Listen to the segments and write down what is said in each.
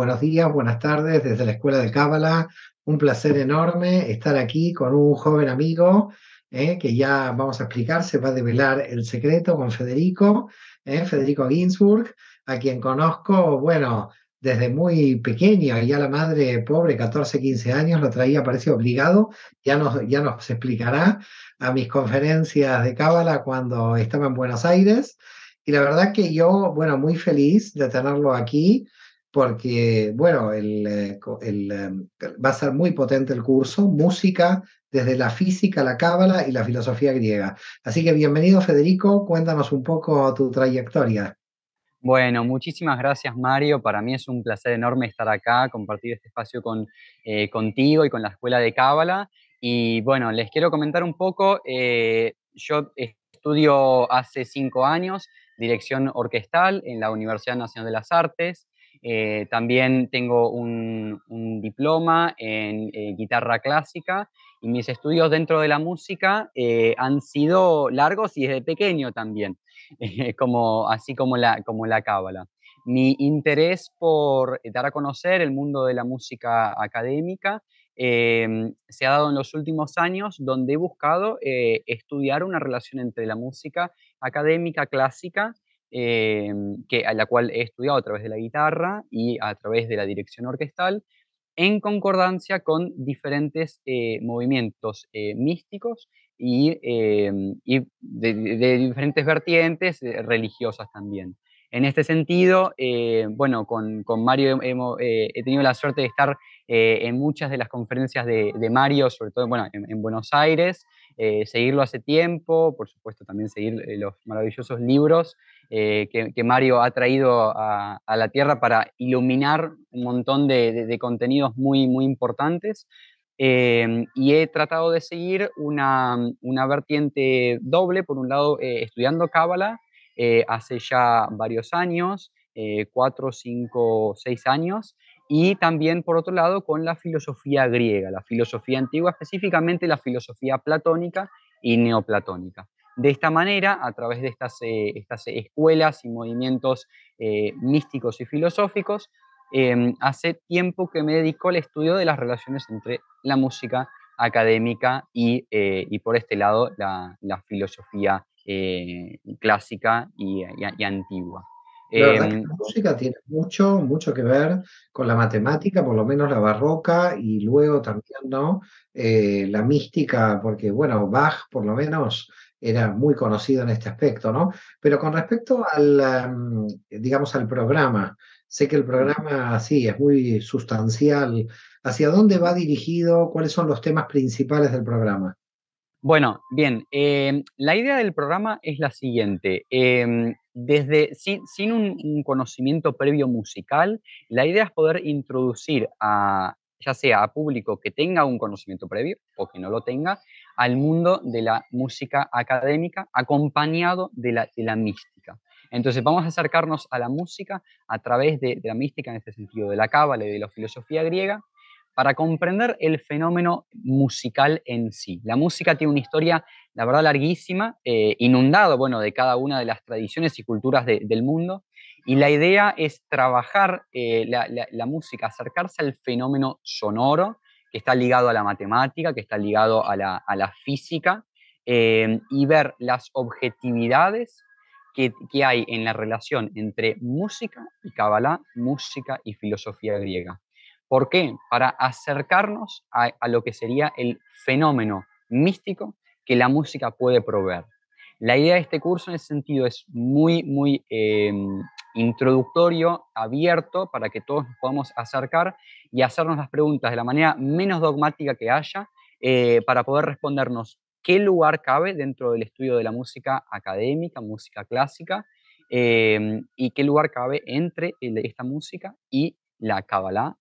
Buenos días, buenas tardes desde la Escuela de Cábala. Un placer enorme estar aquí con un joven amigo eh, que ya vamos a explicar, se va a develar el secreto con Federico, eh, Federico Ginsburg, a quien conozco, bueno, desde muy pequeño, ya la madre pobre, 14, 15 años, lo traía, parece obligado, ya nos, ya nos explicará a mis conferencias de Cábala cuando estaba en Buenos Aires. Y la verdad que yo, bueno, muy feliz de tenerlo aquí porque, bueno, eh, eh, va a ser muy potente el curso, música desde la física, la cábala y la filosofía griega. Así que bienvenido Federico, cuéntanos un poco tu trayectoria. Bueno, muchísimas gracias Mario, para mí es un placer enorme estar acá, compartir este espacio con, eh, contigo y con la Escuela de Cábala. Y bueno, les quiero comentar un poco, yo estudio hace cinco años dirección orquestal en la Universidad Nacional de las Artes, eh, también tengo un, diploma en eh, guitarra clásica y mis estudios dentro de la música eh, han sido largos y desde pequeño también, como, así como como la cábala. Mi interés por dar a conocer el mundo de la música académica em, se ha dado en los últimos años, donde he buscado estudiar una relación entre la música académica clásica Em, que, a la cual he estudiado a través de la guitarra y a través de la dirección orquestal, en concordancia con diferentes eh, movimientos eh, místicos y, em, de, diferentes vertientes eh, religiosas también. En este sentido, bueno, con, Mario he tenido la suerte de estar en muchas de las conferencias de, Mario, sobre todo bueno, en Buenos Aires, eh, seguirlo hace tiempo, por supuesto también seguir eh, los maravillosos libros eh, que, Mario ha traído a, la Tierra para iluminar un montón de, contenidos muy, muy importantes. y he tratado de seguir una, una vertiente doble, por un lado estudiando Cábala hace ya varios años, cuatro, cinco, seis años, y también, por otro lado, con la filosofía griega, la filosofía antigua, específicamente la filosofía platónica y neoplatónica. De esta manera, a través de estas, eh, estas escuelas y movimientos eh, místicos y filosóficos, em, hace tiempo que me dedico al estudio de las relaciones entre la música académica y, eh, por este lado, la, filosofía clásica y antigua. Em, la, música tiene mucho, mucho que ver con la matemática, por lo menos la barroca, y luego también, ¿no? Eh, la mística, porque, bueno, Bach por lo menos era muy conocido en este aspecto, ¿no? Pero con respecto al, em, digamos, al programa, sé que el programa, sí, es muy sustancial. ¿Hacia dónde va dirigido? ¿Cuáles son los temas principales del programa? Bueno, bien, em, la idea del programa es la siguiente desde, sin, un, conocimiento previo musical, la idea es poder introducir a, ya sea a público que tenga un conocimiento previo o que no lo tenga, al mundo de la música académica acompañado de la, mística. Entonces vamos a acercarnos a la música a través de, de la mística en este sentido, de la cábala y de la filosofía griega, para comprender el fenómeno musical en sí. La música tiene una historia, la verdad, larguísima, inundada eh, inundado, bueno, de cada una de las tradiciones y culturas del mundo, y la idea es trabajar eh, la, música, acercarse al fenómeno sonoro, que está ligado a la matemática, que está ligado a la, física, eh, y ver las objetividades que, que, hay en la relación entre música y Kabbalah, música y filosofía griega. ¿Por qué? Para acercarnos a, lo que sería el fenómeno místico que la música puede proveer. La idea de este curso en ese sentido es muy, muy em, introductorio, abierto, para que todos nos podamos acercar y hacernos las preguntas de la manera menos dogmática que haya, eh, para poder respondernos qué lugar cabe dentro del estudio de la música académica, música clásica, em, y qué lugar cabe entre esta música y la Kabbalah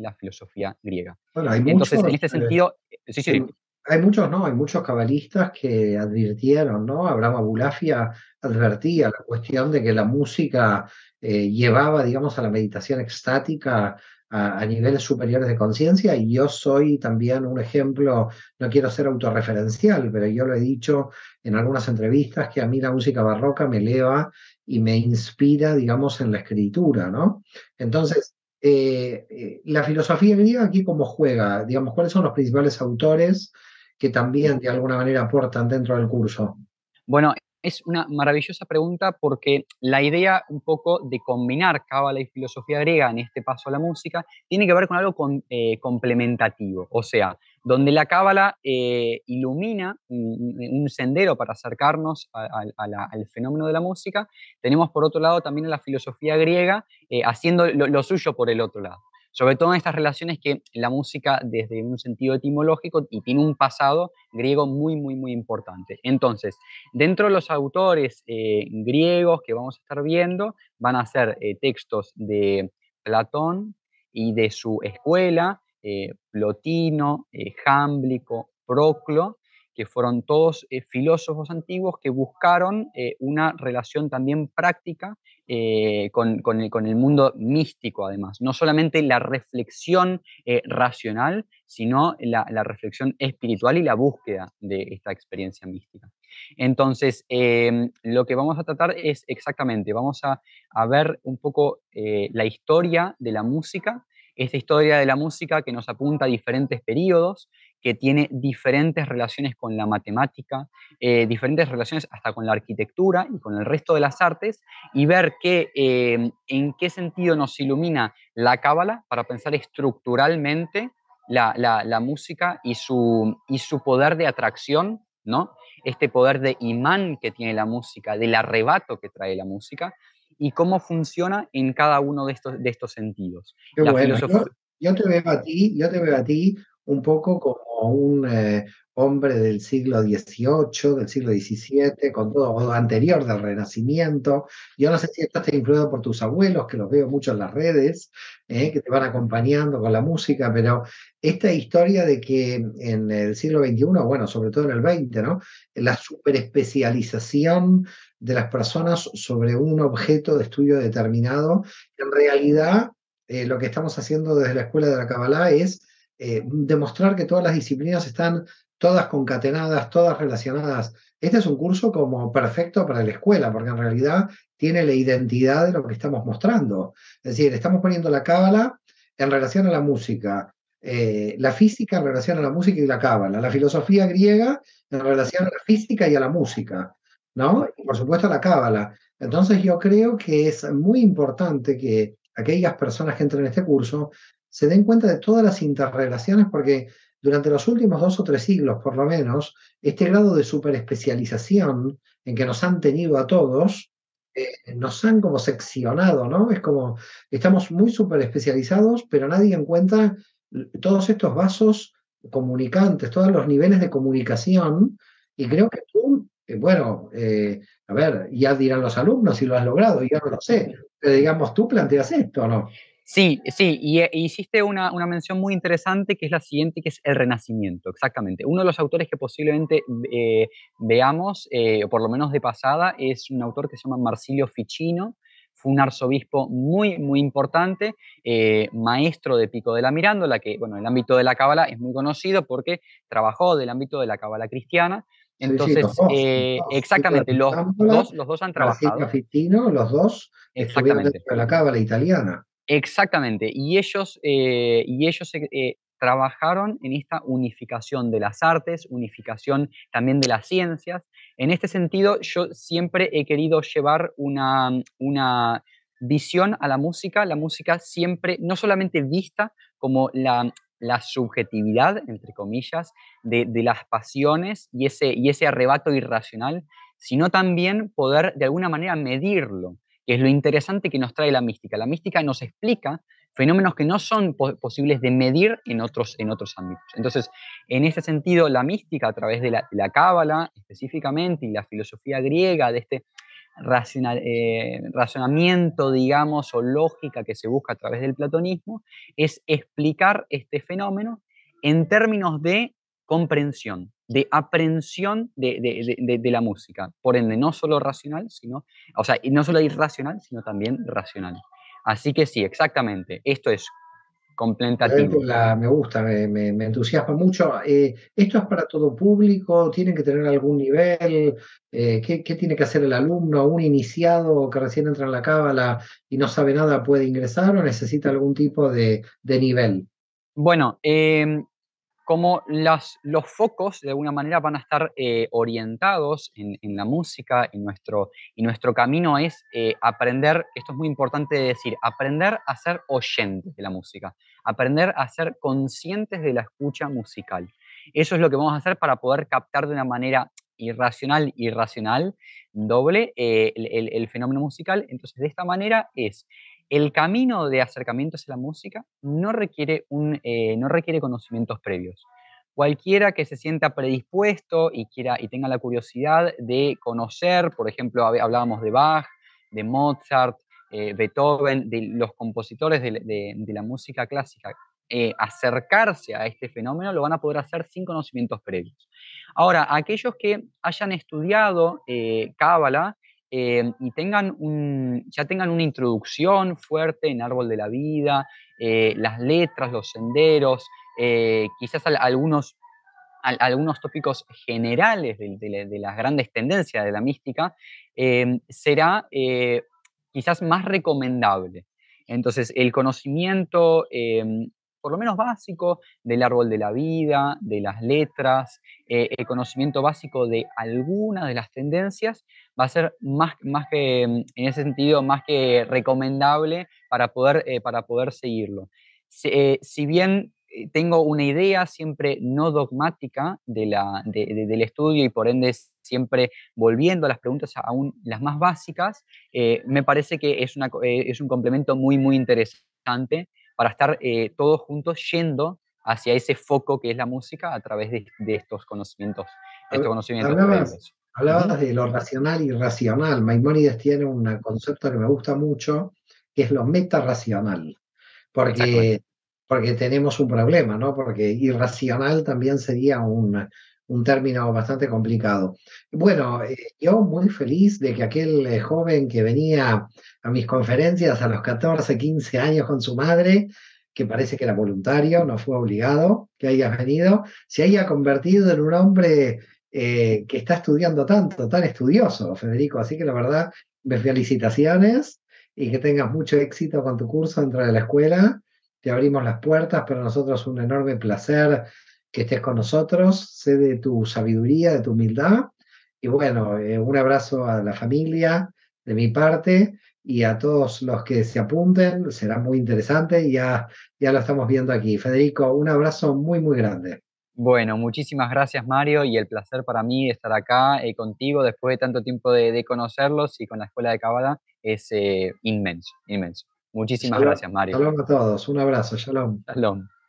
la filosofía griega. hay Entonces, muchos, en este sentido, eh, sí, sí. Hay, muchos, ¿no? Hay muchos cabalistas que advirtieron, ¿no? Abraham Abulafia advertía la cuestión de que la música eh, llevaba, digamos, a la meditación extática a, a, niveles superiores de conciencia y yo soy también un ejemplo, no quiero ser autorreferencial, pero yo lo he dicho en algunas entrevistas que a mí la música barroca me eleva y me inspira, digamos, en la escritura, ¿no? Entonces, eh, eh, la filosofía griega aquí cómo juega, digamos, cuáles son los principales autores que también de alguna manera aportan dentro del curso. Bueno, es una maravillosa pregunta porque la idea un poco de combinar cábala y filosofía griega en este paso a la música tiene que ver con algo eh, complementativo, o sea, donde la cábala eh, ilumina un, sendero para acercarnos al fenómeno de la música. Tenemos por otro lado también la filosofía griega eh, haciendo lo, suyo por el otro lado. Sobre todo en estas relaciones que la música desde un sentido etimológico y tiene un pasado griego muy, muy, muy importante. Entonces, dentro de los autores eh, griegos que vamos a estar viendo, van a ser textos de Platón y de su escuela, eh, Plotino, eh, Proclo, que fueron todos eh, filósofos antiguos que buscaron eh, una relación también práctica con, el, mundo místico, además. No solamente la reflexión racional, sino la, reflexión espiritual y la búsqueda de esta experiencia mística. Entonces, em, lo que vamos a tratar es exactamente, vamos a, ver un poco la historia de la música esta historia de la música que nos apunta a diferentes periodos, que tiene diferentes relaciones con la matemática, eh, diferentes relaciones hasta con la arquitectura y con el resto de las artes, y ver eh, en qué sentido nos ilumina la cábala para pensar estructuralmente la, música y su, y su poder de atracción, ¿no? este poder de imán que tiene la música, del arrebato que trae la música, y cómo funciona en cada uno de estos, de estos sentidos. yo, te veo a ti, yo te veo a ti un poco como un eh, hombre del siglo XVIII, del siglo XVII, con todo anterior del Renacimiento. Yo no sé si estás influido por tus abuelos, que los veo mucho en las redes, eh, que te van acompañando con la música, pero esta historia de que en el siglo XXI, bueno, sobre todo en el XX, ¿no? La superespecialización, de las personas sobre un objeto de estudio determinado. En realidad, eh, lo que estamos haciendo desde la Escuela de la Kabbalah es eh, demostrar que todas las disciplinas están todas concatenadas, todas relacionadas. Este es un curso como perfecto para la escuela, porque en realidad tiene la identidad de lo que estamos mostrando. Es decir, estamos poniendo la cábala en relación a la música, eh, la física en relación a la música y la cábala, la filosofía griega en relación a la física y a la música, ¿no? Y por supuesto la cábala. Entonces yo creo que es muy importante que aquellas personas que entren en este curso se den cuenta de todas las interrelaciones porque durante los últimos dos o tres siglos, por lo menos, este grado de superespecialización en que nos han tenido a todos, eh, nos han como seccionado, ¿no? Es como, estamos muy superespecializados, pero nadie encuentra todos estos vasos comunicantes, todos los niveles de comunicación, y creo que tú eh, bueno, eh, a ver, ya dirán los alumnos si lo has logrado, yo no lo sé, pero digamos, tú planteas esto, o ¿no? Sí, sí, y, eh, hiciste una, mención muy interesante que es la siguiente, que es el Renacimiento, exactamente. Uno de los autores que posiblemente veamos, o por lo menos de pasada, es un autor que se llama Marsilio Ficino, fue un arzobispo muy, muy importante, maestro de Pico de la Mirándola, que, bueno, el ámbito de la Cábala es muy conocido porque trabajó del ámbito de la Cábala cristiana, entonces, eh, exactamente, los, dos, los dos han trabajado. los dos exactamente. la cábala italiana. Exactamente, y ellos, eh, y ellos eh, trabajaron en esta unificación de las artes, unificación también de las ciencias. En este sentido, yo siempre he querido llevar una, una visión a la música, la música siempre, no solamente vista como la, la subjetividad, entre comillas, de, las pasiones y ese, y ese arrebato irracional, sino también poder de alguna manera medirlo, que es lo interesante que nos trae la mística. La mística nos explica fenómenos que no son posibles de medir en otros, en otros ámbitos. Entonces, en ese sentido, la mística a través de la cábala específicamente y la filosofía griega de este racional, eh, razonamiento, digamos, o lógica que se busca a través del platonismo, es explicar este fenómeno en términos de comprensión, de aprensión de, la música. Por ende, no solo racional, sino, o sea, no solo irracional, sino también racional. Así que sí, exactamente. Esto es me gusta, me, entusiasma mucho. Eh, ¿Esto es para todo público? ¿Tienen que tener algún nivel? Eh, ¿qué, tiene que hacer el alumno? ¿Un iniciado que recién entra en la cábala y no sabe nada puede ingresar o necesita algún tipo de, de nivel? Bueno, eh, como los focos de alguna manera van a estar eh, orientados en, la música y nuestro, y nuestro camino es eh, aprender, esto es muy importante decir, aprender a ser oyentes de la música, aprender a ser conscientes de la escucha musical. Eso es lo que vamos a hacer para poder captar de una manera irracional, irracional, doble, eh, el, fenómeno musical. Entonces, de esta manera es el camino de acercamiento hacia la música no requiere, un, eh, no requiere conocimientos previos. Cualquiera que se sienta predispuesto y, quiera, y tenga la curiosidad de conocer, por ejemplo, hablábamos de Bach, de Mozart, eh, Beethoven, de los compositores de, la música clásica, eh, acercarse a este fenómeno lo van a poder hacer sin conocimientos previos. Ahora, aquellos que hayan estudiado Cábala, eh, y tengan ya tengan una introducción fuerte en Árbol de la Vida, eh, las letras, los senderos, eh, quizás algunos, algunos tópicos generales de, las grandes tendencias de la mística, será quizás más recomendable. Entonces, el conocimiento, por lo menos básico, del árbol de la vida, de las letras, el conocimiento básico de algunas de las tendencias, va a ser más, más que, mm, en ese sentido, más que recomendable para poder, eh, para poder seguirlo. Si, eh, bien eh, tengo una idea siempre no dogmática de la, del estudio y por ende siempre volviendo a las preguntas aún las más básicas, me parece que es, una, es un complemento muy, muy interesante para estar todos juntos yendo hacia ese foco que es la música a través de, estos conocimientos. estos conocimientos Hablabas de lo racional y racional. Maimonides tiene un concepto que me gusta mucho, que es lo metarracional. Porque, porque tenemos un problema, ¿no? Porque irracional también sería un, un término bastante complicado. Bueno, eh, yo muy feliz de que aquel eh, joven que venía a mis conferencias a los 14, 15 años con su madre, que parece que era voluntario, no fue obligado que haya venido, se haya convertido en un hombre eh, que está estudiando tanto, tan estudioso, Federico. Así que la verdad, mis felicitaciones y que tengas mucho éxito con tu curso dentro de la escuela. Te abrimos las puertas, para nosotros un enorme placer que estés con nosotros. Sé de tu sabiduría, de tu humildad. Y bueno, eh, un abrazo a la familia de mi parte y a todos los que se apunten. Será muy interesante. Ya, ya lo estamos viendo aquí. Federico, un abrazo muy, muy grande. Bueno, muchísimas gracias Mario y el placer para mí estar acá eh, contigo después de tanto tiempo de, conocerlos y con la Escuela de Cabada es eh, inmenso, inmenso. Muchísimas gracias Mario. Shalom a todos, un abrazo, shalom. Shalom.